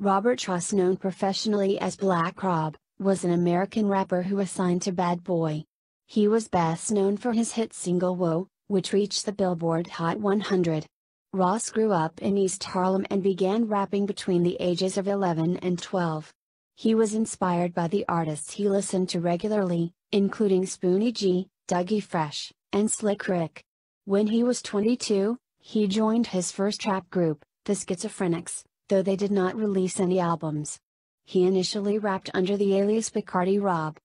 Robert Truss known professionally as Black Rob, was an American rapper who was signed to Bad Boy. He was best known for his hit single "Woe," which reached the Billboard Hot 100. Ross grew up in East Harlem and began rapping between the ages of 11 and 12. He was inspired by the artists he listened to regularly, including Spoonie G, Dougie Fresh, and Slick Rick. When he was 22, he joined his first trap group, the Schizophrenics, though they did not release any albums. He initially rapped under the alias Bacardi Rob.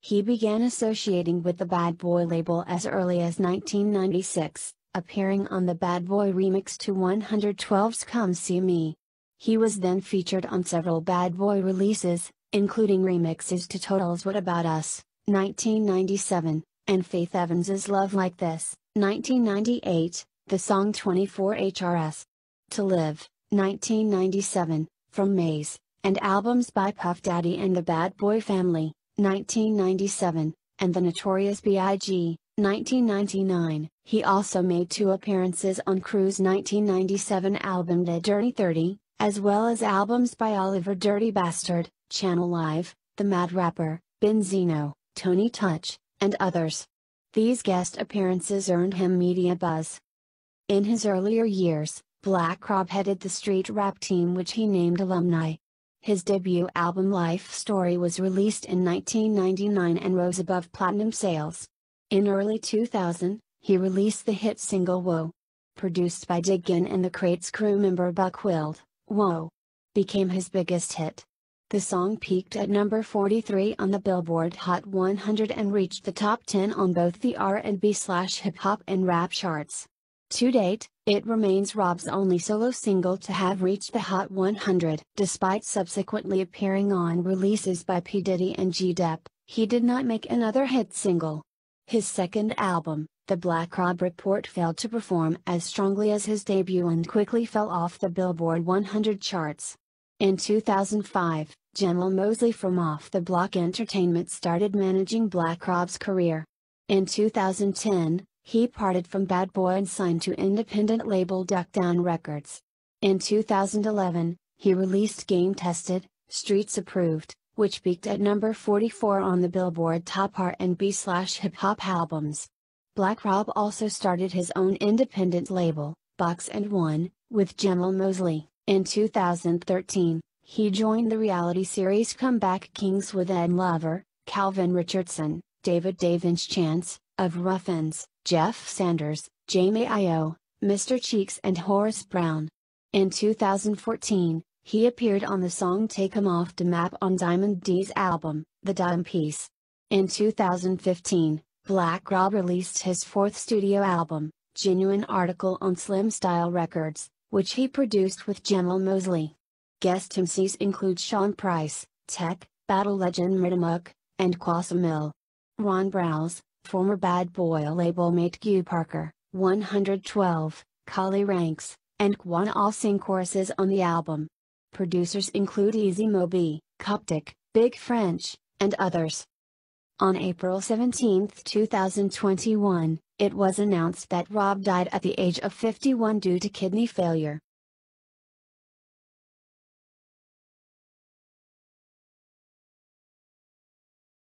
He began associating with the Bad Boy label as early as 1996, appearing on the Bad Boy remix to 112's Come See Me. He was then featured on several Bad Boy releases, including remixes to Total's What About Us, 1997, and Faith Evans's Love Like This, 1998, the song 24 HRS. To Live, 1997, from Maze, and albums by Puff Daddy and the Bad Boy Family, 1997, and the Notorious B.I.G., 1999. He also made two appearances on Crew's 1997 album The Dirty 30, as well as albums by Oliver Dirty Bastard, Channel Live, The Mad Rapper, Benzino, Tony Touch, and others. These guest appearances earned him media buzz. In his earlier years, Black Rob headed the street rap team which he named Alumni. His debut album Life Story was released in 1999 and rose above platinum sales. In early 2000, he released the hit single Whoa. Produced by Diggin and the Crates crew member Buck Wild, Whoa. Became his biggest hit. The song peaked at number 43 on the Billboard Hot 100 and reached the top 10 on both the R&B/hip hop and rap charts. To date, it remains Rob's only solo single to have reached the Hot 100. Despite subsequently appearing on releases by P. Diddy and G. Dep, he did not make another hit single. His second album, The Black Rob Report failed to perform as strongly as his debut and quickly fell off the Billboard 100 charts. In 2005, Jamal Mosley from Off the Block Entertainment started managing Black Rob's career. In 2010, he parted from Bad Boy and signed to independent label Duck Down Records. In 2011, he released Game Tested, Streets Approved, which peaked at number 44 on the Billboard Top R&B slash Hip Hop Albums. Black Rob also started his own independent label, Box and One, with Jamal Mosley. In 2013, he joined the reality series Comeback Kings with Ed Lover, Calvin Richardson, David Davinch Chance, of Ruffins, Jeff Sanders, Jamie Io, Mr. Cheeks and Horace Brown. In 2014, he appeared on the song Take 'em Off the Map on Diamond D's album, The Dime Piece. In 2015, Black Rob released his fourth studio album, Genuine Article on Slim Style Records, which he produced with Jamal Mosley. Guest MCs include Sean Price, Tech, Battle Legend Riddimuck, and Quasamil. Ron Browse, former bad boy label mate Gu Parker, 112, Kali Ranks, and Kwan all sing choruses on the album. Producers include Easy Moby, Coptic, Big French, and others. On April 17, 2021, it was announced that Rob died at the age of 51 due to kidney failure.